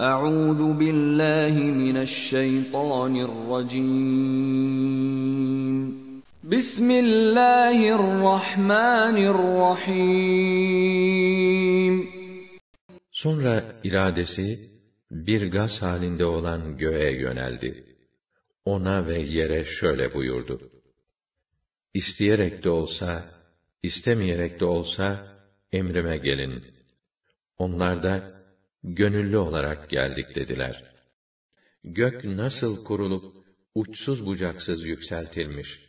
Euzu billahi mineşşeytanirracim. Bismillahirrahmanirrahim. Sonra iradesi bir gaz halinde olan göğe yöneldi. Ona ve yere şöyle buyurdu. İsteyerek de olsa, istemeyerek de olsa emrime gelin. Onlar da gönüllü olarak geldik dediler. Gök nasıl kurulup uçsuz bucaksız yükseltilmiş,